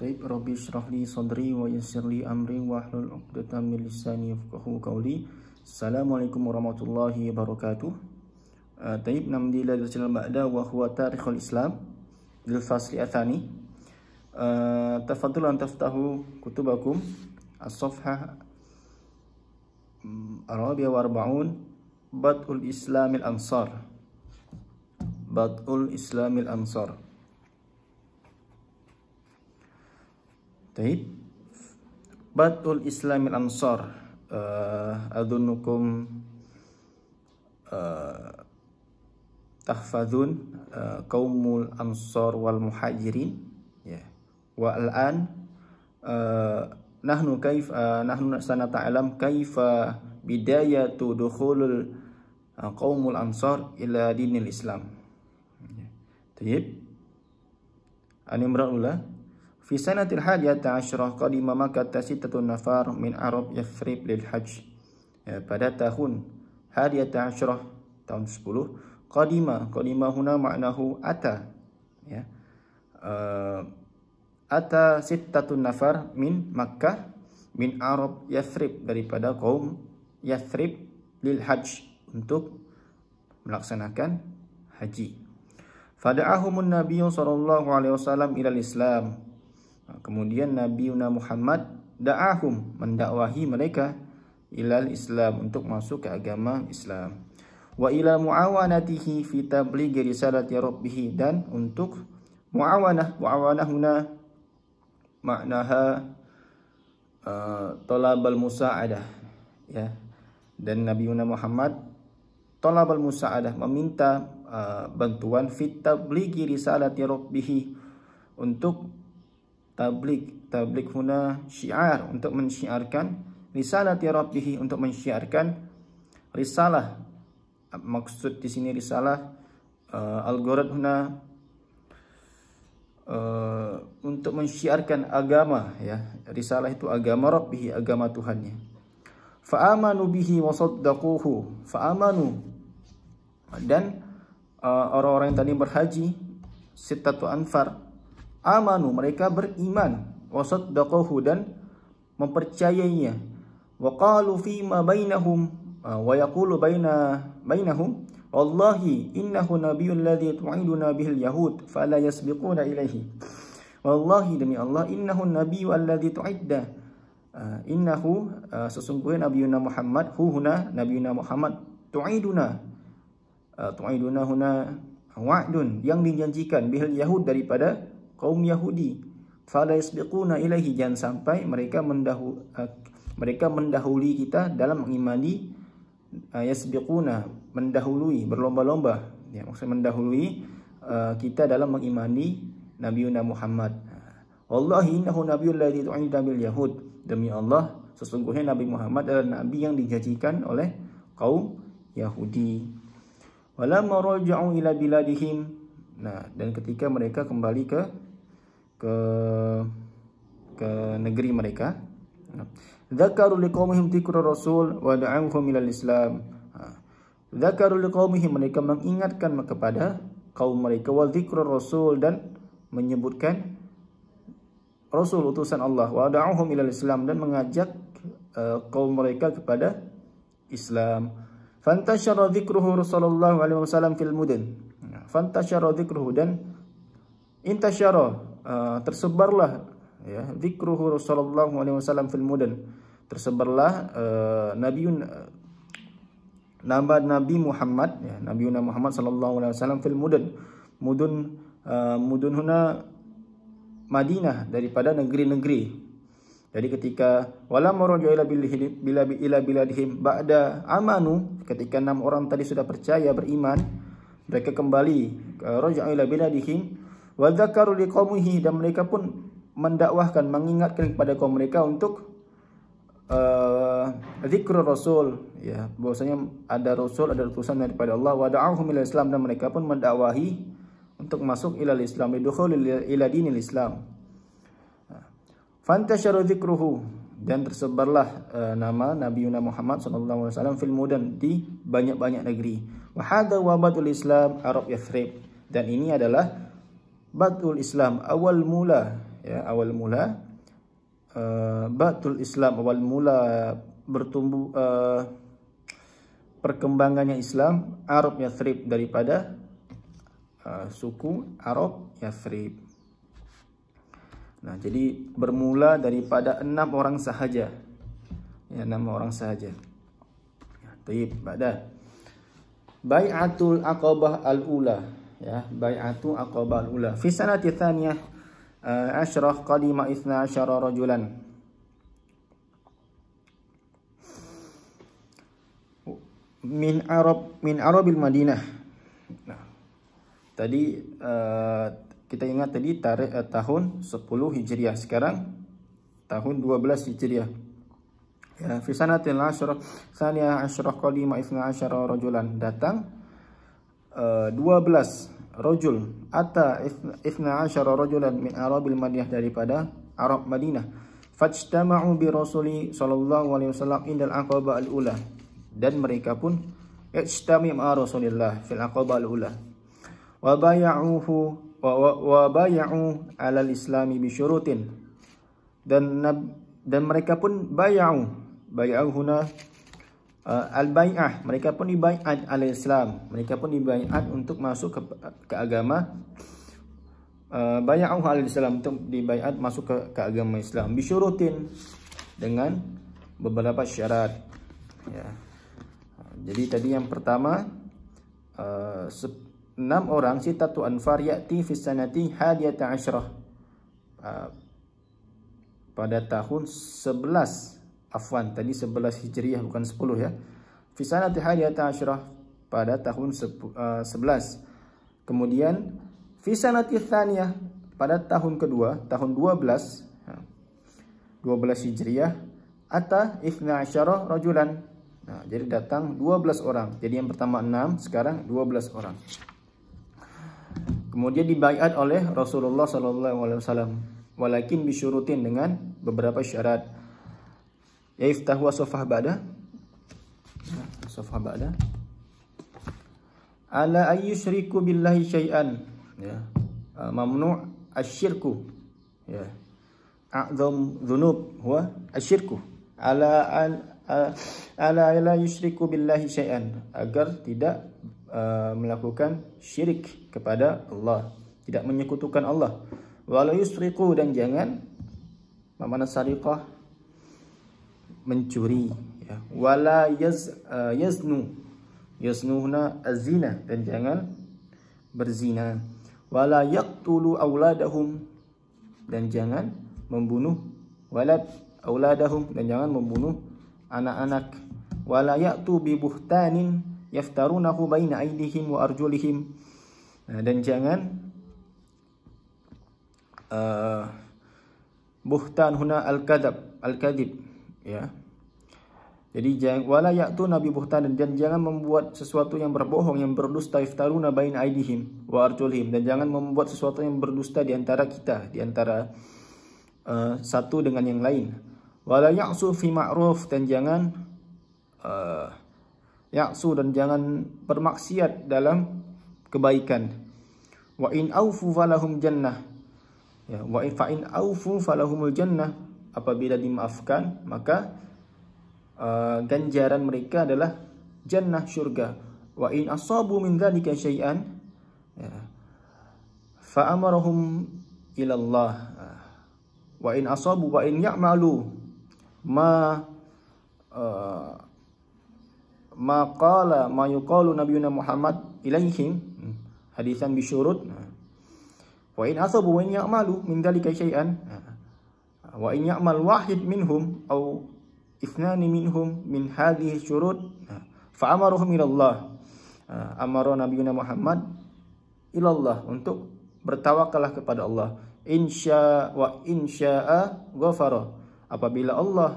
Taib Rabbi Shrahli Sadri wa Yassirli Amri wa Ahlul Uqdata Min Lisani Yafqahu Qawli Assalamualaikum Warahmatullahi Wabarakatuh ah, Taib Namdi Lailatul Jalal Ba'da wa Huwa Tarikhul Islam Dil Fasli Athani ah, Tafadul Antaftahu Kutubakum As-Sofhah mm, Arabia wa Arba'un Batul Islamil Ansar Batul Islamil Ansar Batul Islamil Ansar Taib. Batul Islamil Ansar. Uh, adunukum uh, tahfadun uh, kaumul ansar wal muhajirin. Yeah. Wa al-an uh, nahnu kaif uh, nahnu sana ta'alam kaifa bidayatu dukhulul uh, kaumul ansar ila dinil islam. Yeah. Taib. Ani merahulah. Fi sanatil hadiyata asyrah qadima makkata sitatun nafar min Arab Yathrib lil hajj. Ya, pada tahun hadiyata asyrah tahun 10 qadima qadima huna maknahu ata ya. Uh, ata sitatun nafar min Makkah min Arab Yathrib daripada kaum Yathrib lil hajj untuk melaksanakan haji. Fada'ahumun Nabi sallallahu alaihi wasallam ila islam Ha, kemudian Nabi Muhammad da'ahum mendakwahi mereka ilal Islam untuk masuk ke agama Islam. Wa ila muawanatihi fi tablighi risalati rabbih dan untuk muawanah muawanahuna maknaha uh, talabal musaadah ya dan Nabi Muhammad talabal musaadah meminta uh, bantuan fi tablighi risalati rabbih untuk tablik tablik huna syiar untuk mensyiarkan risalah rabbih untuk mensyiarkan risalah maksud di sini risalah uh, algorat huna uh, untuk mensyiarkan agama ya risalah itu agama rabbih agama Tuhannya fa amanu bihi wa saddaquhu fa amanu dan uh, orang-orang uh, yang tadi berhaji sittatu anfar amanu mereka beriman wasaddaqahu dan mempercayainya wa qalu fi ma bainahum ah, wa yaqulu baina bainahum wallahi innahu nabiyyul ladzi tu'iduna bihil yahud fala yasbiquna ilaihi. wallahi demi allah innahu nabiyyul ladzi tu'idda uh, innahu ah, sesungguhnya nabiyuna muhammad hu huna nabiyuna muhammad tu'iduna uh, tu'iduna huna wa'dun yang dijanjikan bihil yahud daripada kaum Yahudi. Fala yasbiquna ilaihi jangan sampai mereka mendahu eh, mereka mendahului kita dalam mengimani eh, yasbiquna mendahului berlomba-lomba. Ya, maksudnya mendahului eh, kita dalam mengimani Nabi Muhammad. Wallahi innahu nabiyul ladzi tu'ida bil yahud. Demi Allah, sesungguhnya Nabi Muhammad adalah nabi yang dijanjikan oleh kaum Yahudi. Walamma raja'u ila biladihim. Nah, dan ketika mereka kembali ke ke ke negeri mereka zakaru liqaumihim dhikra rasul wa da'amhum ila islam ha. zakaru liqaumihim mereka mengingatkan kepada kaum mereka wa dhikra rasul dan menyebutkan rasul utusan Allah wa da'uhum ila islam dan mengajak e, kaum mereka kepada Islam fantashara dhikruhu sallallahu alaihi wasallam fil mudan fantashara dhikruhu dan intashara Ah, tersebarlah ya zikruhu sallallahu alaihi wasallam fil mudan tersebarlah ah, nabiun nama nabi Muhammad ya nabiun Muhammad sallallahu alaihi wasallam fil mudan mudun ah, mudun huna Madinah daripada negeri-negeri jadi ketika wala maraju ila bil ila biladihim ba'da amanu ketika enam orang tadi sudah percaya beriman mereka kembali raja ila biladihim Wadzakaru liqaumihi dan mereka pun mendakwahkan mengingatkan kepada kaum mereka untuk eh, zikr uh, rasul ya bahwasanya ada rasul ada utusan daripada Allah wa da'ahum ila islam dan mereka pun mendakwahi untuk masuk ila islam idkhul ila dinil islam fantasyara dzikruhu dan tersebarlah uh, nama Nabi Muhammad sallallahu alaihi wasallam fil mudan di banyak-banyak negeri wa hadha wabatul islam arab yathrib dan ini adalah batul Islam awal mula ya awal mula uh, batul Islam awal mula bertumbuh uh, perkembangannya Islam Arab Yathrib daripada uh, suku Arab Yathrib. Nah, jadi bermula daripada enam orang sahaja. Ya, enam orang sahaja. Tapi ya, Taib, Baik Atul Al-Ula ya bai'atu aqbal ula fi sanati tsaniyah eh, asyrah qadima isna asyara rajulan min arab min arabil madinah nah tadi uh, kita ingat tadi tarikh eh, uh, tahun 10 hijriah sekarang tahun 12 hijriah ya fi sanatil asyrah tsaniyah asyrah qadima isna asyara rajulan datang 12 eh, rajul atta ifna asyara rajulan min arabil madinah daripada arab madinah fajtama'u bi rasuli sallallahu in wasallam indal al ula dan mereka pun ijtami'a rasulillah fil aqaba al ula wa bay'uhu wa bay'u ala islami bi syurutin dan dan mereka pun bay'u bay'u uh, al-bai'ah mereka pun dibai'at oleh Islam mereka pun dibai'at untuk masuk ke, ke agama uh, bai'ah al-Islam untuk dibai'at masuk ke, ke agama Islam bisyurutin dengan beberapa syarat ya. jadi tadi yang pertama uh, enam uh, orang sitatu anfar ya'ti fi sanati hadiyata asyrah uh, pada tahun sebelas. Afwan, tadi 11 Hijriah bukan 10 ya. Fi sanati hadiyata asyrah pada tahun 11. Eh, Kemudian fi sanati tsaniyah pada tahun kedua, tahun 12 12 ya, Hijriah ata ifna asyrah rajulan. Nah, ya, jadi datang 12 orang. Jadi yang pertama 6, sekarang 12 orang. Kemudian dibaiat oleh Rasulullah sallallahu alaihi wasallam. Walakin bisyurutin dengan beberapa syarat. يفتح وصفه بعد صفه بعد على أي شرك بالله شيئا ممنوع الشرك أعظم ذنوب هو الشرك على على على أي شرك بالله شيئا agar tidak melakukan syirik kepada Allah tidak menyekutukan Allah walau yusriku dan jangan mana sariqah mencuri ya wala yaz uh, yaznu azina dan jangan berzina wala yaqtulu auladahum dan jangan membunuh walad auladahum dan jangan membunuh anak-anak wala yaqtu bi buhtanin yaftarunahu baina aydihim wa arjulihim eh, dan jangan uh, buhtan huna al-kadab al-kadib ya. Jadi jangan wala yaktu nabi buhtan dan jangan membuat sesuatu yang berbohong yang berdusta iftaruna bain aidihim wa arjulhim dan jangan membuat sesuatu yang berdusta di antara kita di antara uh, satu dengan yang lain. Wala ya'su fi ma'ruf dan jangan uh, ya'su dan jangan bermaksiat dalam kebaikan. Wa in aufu falahum jannah. Ya, wa in fa in aufu falahumul jannah apabila dimaafkan maka uh, ganjaran mereka adalah jannah syurga wa in asabu min dzalika syai'an ya, fa amarahum ila Allah wa in asabu wa in ya'malu ma uh, ma qala ma yuqalu nabiyuna Muhammad ilaihim hadisan bi syurut wa in asabu wa in ya'malu min dzalika syai'an ya, wa in ya'mal wahid minhum aw ithnani minhum min hadhihi syurut ha, fa amaruhum ila Allah ha, amara nabi Muhammad ila Allah untuk bertawakallah kepada Allah insya wa insya'a ghafara apabila Allah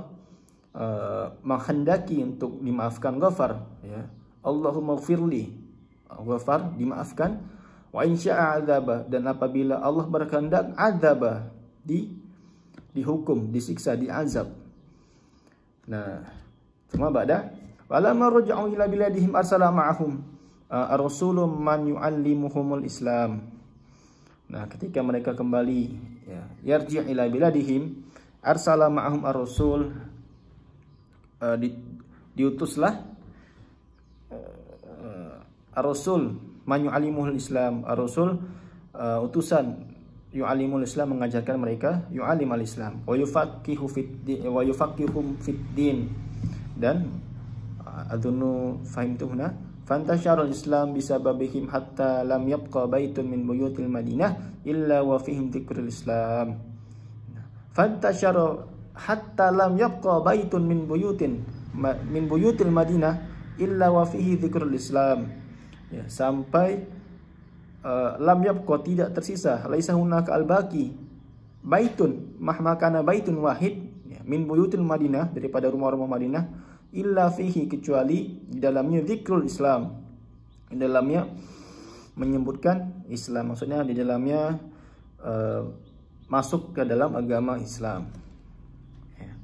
uh, menghendaki untuk dimaafkan ghafar ya Allahumma ghfirli ghafar dimaafkan wa insya'a azaba dan apabila Allah berkehendak azaba di dihukum, disiksa, diazab. Nah, cuma ba'da wala marja'u ila biladihim arsala ma'ahum ah, ar-rasulu man yu'allimuhumul islam. Nah, ketika mereka kembali ya, yarji' ila biladihim arsala ma'ahum ar-rasul uh, di, diutuslah uh, ar-rasul man yu'allimuhul islam, ar-rasul uh, utusan yu'alimul Islam mengajarkan mereka yu'alim al-Islam wa yufaqihu fit wa yufaqihum fit din dan uh, adunu fahim tu huna fantasyarul Islam bisababihim hatta lam yabqa baitun min buyutil Madinah illa wa fihim dhikrul Islam fantasyara hatta lam yabqa baitun min buyutin min buyutil Madinah illa wa fihi dhikrul Islam ya, sampai Eh, lam yabqa tidak tersisa laisa hunaka albaqi baitun mahma kana baitun wahid ya, min buyutil madinah daripada rumah-rumah madinah illa fihi kecuali di dalamnya zikrul islam di dalamnya menyebutkan islam maksudnya di dalamnya uh, masuk ke dalam agama islam ya.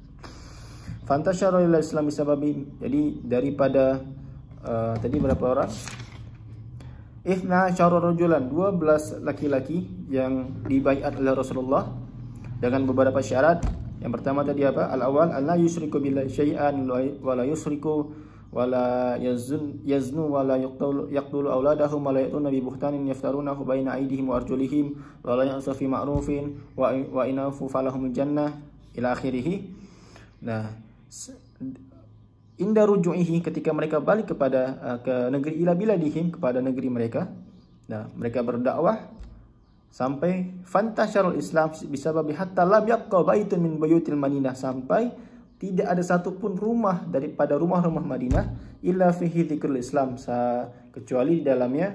Fantasyarul Islam bisa babi. Jadi daripada uh, tadi berapa orang? Ifna syara rajulan 12 laki-laki yang dibaiat oleh Rasulullah dengan beberapa syarat. Yang pertama tadi apa? Al-awal alla yusyriku billahi syai'an wa la yusyriku wa la yaznu yaznu wa la yaqtulu auladahum wa la yatun nabi buhtanin yaftarunahu baina aydihim wa arjulihim wa la yansu fi ma'rufin wa wa inafu falahum jannah ila akhirih. Nah, inda ruju'ihi ketika mereka balik kepada uh, ke negeri ila biladihim kepada negeri mereka nah mereka berdakwah sampai fantasyarul islam disebabkan hatta lam yaqqa baitun min buyutil madinah sampai tidak ada satu pun rumah daripada rumah-rumah Madinah illa fihi dzikrul Islam sa kecuali di dalamnya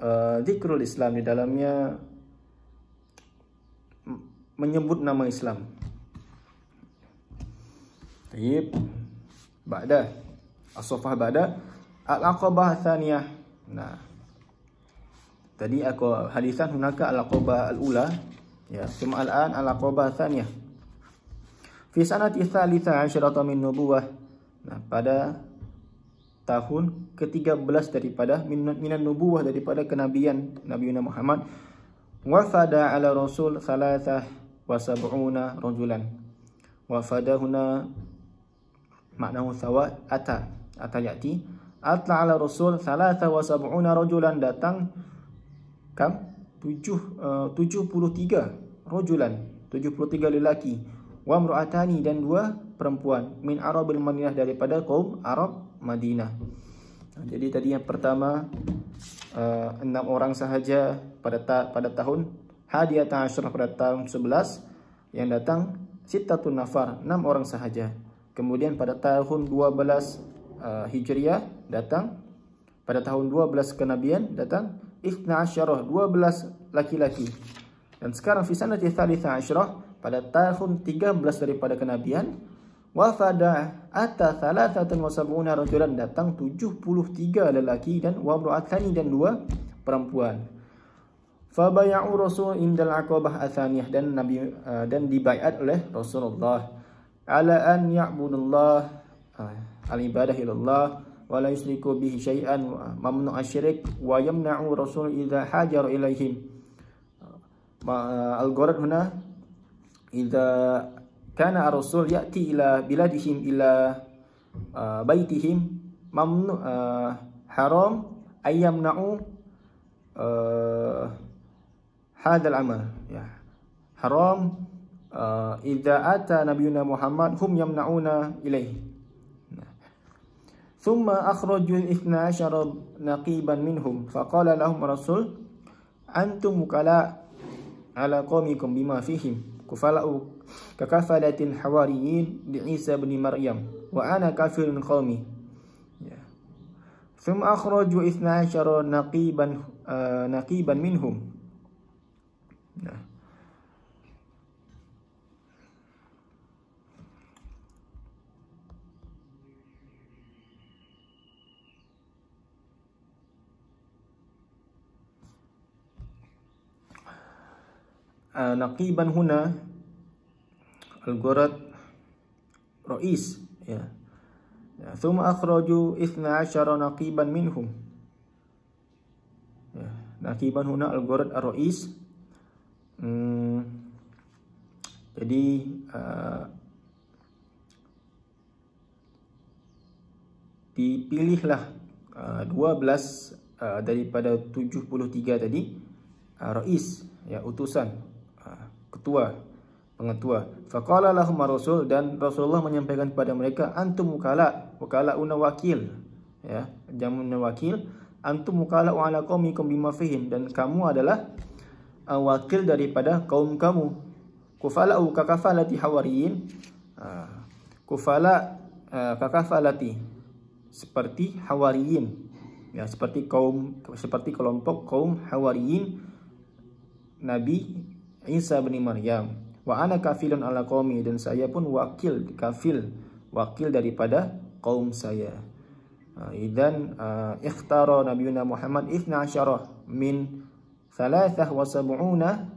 uh, dzikrul uh, Islam di dalamnya menyebut nama Islam. Tayyib ba'da as-safah ba'da al-aqabah thaniyah nah tadi aku hadisan hunaka al-aqabah al-ula ya cuma al-an al-aqabah thaniyah fi sanati tsalitsah asyrata min nubuwah nah pada tahun ke-13 daripada minan nubuwah daripada kenabian Nabi Muhammad wafada ala rasul thalathah wa sab'una rajulan wafada huna makna musawat atar atar yakti atla ala rasul salatha wa sab'una rajulan datang kam tujuh 7 uh, 73 rajulan tiga lelaki wa mar'atani dan dua perempuan min arabil madinah daripada kaum arab madinah jadi tadi yang pertama eh, enam orang sahaja pada ta- pada tahun hadiyatan asyrah pada tahun sebelas yang datang sittatun nafar enam orang sahaja Kemudian pada tahun 12 uh, Hijriah datang. Pada tahun 12 Kenabian datang. Ikhna Asyarah, 12 laki-laki. Dan sekarang Fisanati Thalitha Asyarah, pada tahun 13 daripada Kenabian. Wafada Atta Thalatha Tengwasabuna Rajulan datang 73 lelaki dan Wabru'atani dan dua perempuan. Fabayau Rasul indal Aqabah Athaniyah dan Nabi uh, dan dibaiat oleh Rasulullah على أن يعبد الله العبادة إلى الله ولا يشرك به شيئا ممنوع الشرك ويمنع الرسول إذا حاجر إليهم الغرض هنا إذا كان الرسول يأتي إلى بلادهم إلى بيتهم ممنوع حرام أن يمنعوا هذا العمل حرام آه، إذا أتى نبينا محمد هم يمنعون إليه ثم أخرجوا الاثنى عشر نقيبا منهم فقال لهم الرسول أنتم وكلاء على قومكم بما فيهم كفلاء ككفلة الحواريين لعيسى بن مريم وأنا كافر من قومي ثم أخرجوا اثنى عشر نقيبا آه، نقيبا منهم Ah, naqiban huna al-gurat rais ya ثم أخرجوا إثنى عشر نقيبا منهم. نقيبا هنا الجرد الرئيس. jadi ah, dipilihlah ah, dua belas daripada tujuh puluh tiga tadi rais, ya utusan ketua pengetua faqala lahum rasul dan rasulullah menyampaikan kepada mereka antum mukala wakala una wakil ya jamun wakil antum mukala wa ala qaumikum bima fihim dan kamu adalah uh, wakil daripada kaum kamu kufala u kakafalati hawariyin uh, kufala uh, kakafalati seperti hawariin, ya seperti kaum seperti kelompok kaum hawariin, nabi Isa bin Maryam. Wa ana kafilun ala qawmi. Dan saya pun wakil, kafil. Wakil daripada kaum saya. Ah, Izan uh, ah, ikhtara Nabiuna Muhammad ithna asyarah min thalathah wa sabu'una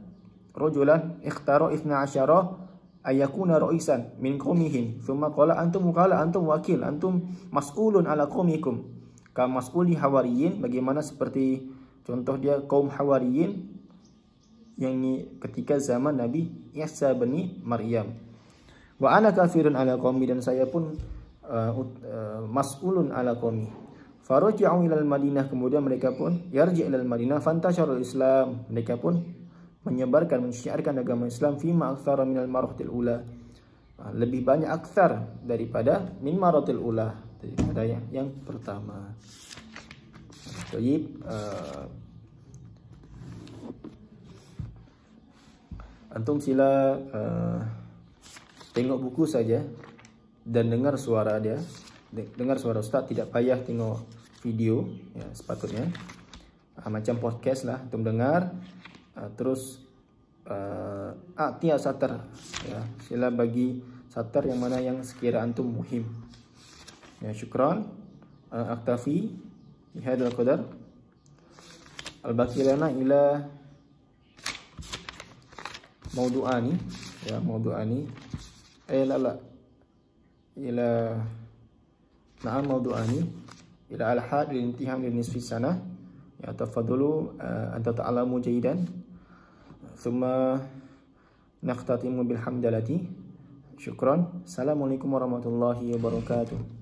rujulan ikhtara ithna asyarah ayakuna ru'isan min qawmihin. Thumma qala antum muqala antum wakil, antum mas'ulun ala qawmikum. Kam mas'uli hawariyin, bagaimana seperti contoh dia kaum hawariyin, yang ini ketika zaman Nabi Isa bani Maryam. Wa ana kafirun ala qaumi dan saya pun uh, uh, mas'ulun ala qaumi. Faraji'u ila al-Madinah kemudian mereka pun yarji' ila al-Madinah fantasyara al-Islam. Mereka pun menyebarkan menyiarkan agama Islam fi ma min al-marhatil ula. Uh, lebih banyak aktsar daripada min marhatil ula. Daripada yang, pertama. Jadi uh, Antum sila uh, tengok buku saja dan dengar suara dia. Dengar suara ustaz tidak payah tengok video ya sepatutnya. Uh, macam podcast lah antum dengar uh, terus uh, ah tiap satar ya. Sila bagi satar yang mana yang sekiranya antum muhim. Ya syukran. Uh, ah, aktafi bihadal qadar. Al-baqi ila maudu'a ni ya maudu'a ni ila la ila na'am maudu'a ni ila al-had lil intiham lil nisfi sana ya tafadulu uh, anta ta'lamu jayidan thumma naqtatimu bil hamdalati syukran assalamualaikum warahmatullahi wabarakatuh